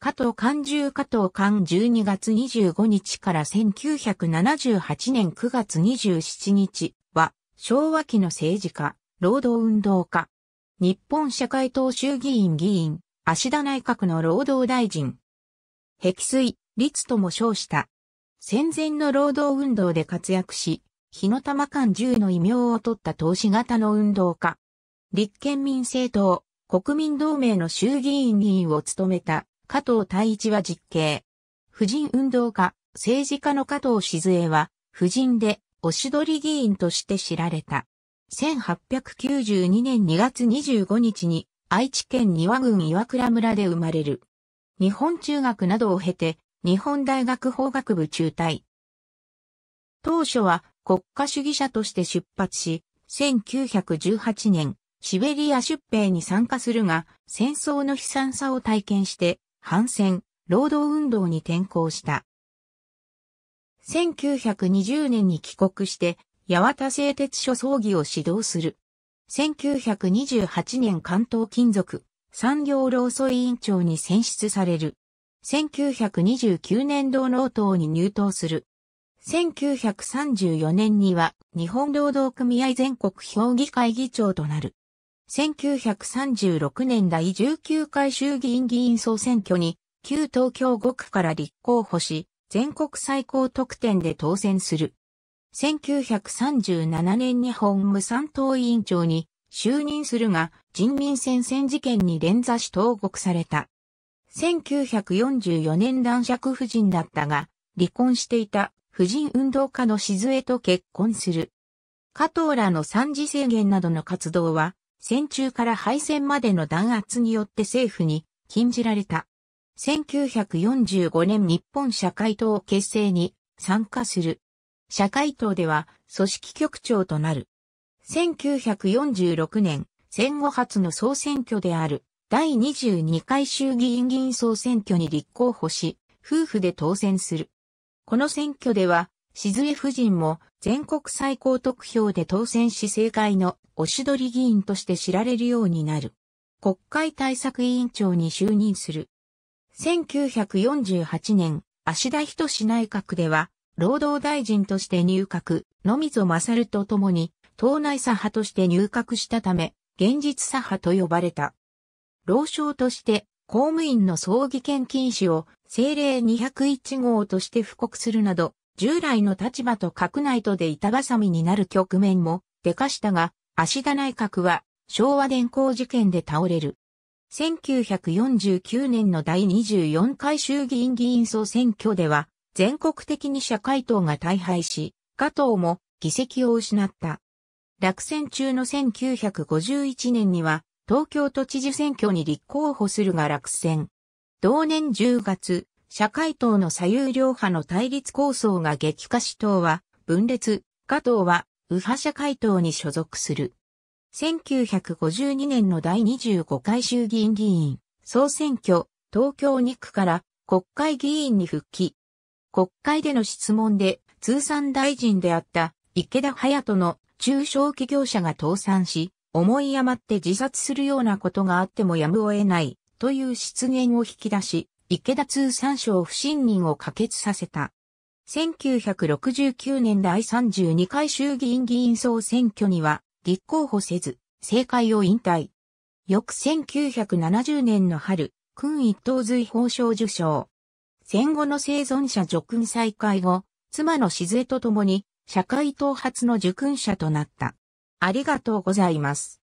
加藤勘十加藤勘12月25日から1978年9月27日は昭和期の政治家、労働運動家、日本社会党衆議院議員、足田内閣の労働大臣、碧水、律とも称した。戦前の労働運動で活躍し、日の玉勘十の異名を取った投資型の運動家、立憲民政党、国民同盟の衆議院議員を務めた加藤大一は実刑。婦人運動家、政治家の加藤静江は、婦人で、おしどり議員として知られた。1892年2月25日に、愛知県庭郡岩倉村で生まれる。日本中学などを経て、日本大学法学部中退。当初は国家主義者として出発し、1918年、シベリア出兵に参加するが、戦争の悲惨さを体験して、反戦、労働運動に転向した。1920年に帰国して、八幡製鉄所葬儀を指導する。1928年関東金属産業労組委員長に選出される。1929年同労党に入党する。1934年には日本労働組合全国評議会議長となる。1936年第19回衆議院議員総選挙に、旧東京5区から立候補し、全国最高得点で当選する。1937年に本務三党委員長に就任するが、人民戦線事件に連座し投獄された。1944年男爵夫人だったが、離婚していた婦人運動家の静江と結婚する。加藤らの三次制限などの活動は、戦中から敗戦までの弾圧によって政府に禁じられた。1945年日本社会党結成に参加する。社会党では組織局長となる。1946年、戦後初の総選挙である第22回衆議院議員総選挙に立候補し、夫婦で当選する。この選挙では静江夫人も全国最高得票で当選し政界のおしどり議員として知られるようになる。国会対策委員長に就任する。1948年、足田人志内閣では、労働大臣として入閣、野溝勝と共に、党内左派として入閣したため、現実左派と呼ばれた。老将として、公務員の葬儀献金止を、政令201号として布告するなど、従来の立場と閣内とで板挟みになる局面も出かしたが、芦田内閣は昭和電工事件で倒れる。1949年の第24回衆議院議員総選挙では、全国的に社会党が大敗し、加藤も議席を失った。落選中の1951年には、東京都知事選挙に立候補するが落選。同年10月、社会党の左右両派の対立構想が激化し党は分裂、加党は右派社会党に所属する。1952年の第25回衆議院議員、総選挙、東京2区から国会議員に復帰。国会での質問で通産大臣であった池田隼人の中小企業者が倒産し、思い余って自殺するようなことがあってもやむを得ないという失言を引き出し、池田通産省不信任を可決させた。1969年第32回衆議院議員総選挙には立候補せず、政界を引退。翌1970年の春、君一等随法賞受賞。戦後の生存者叙勲再開後、妻の静江と共に社会頭髪の受勲者となった。ありがとうございます。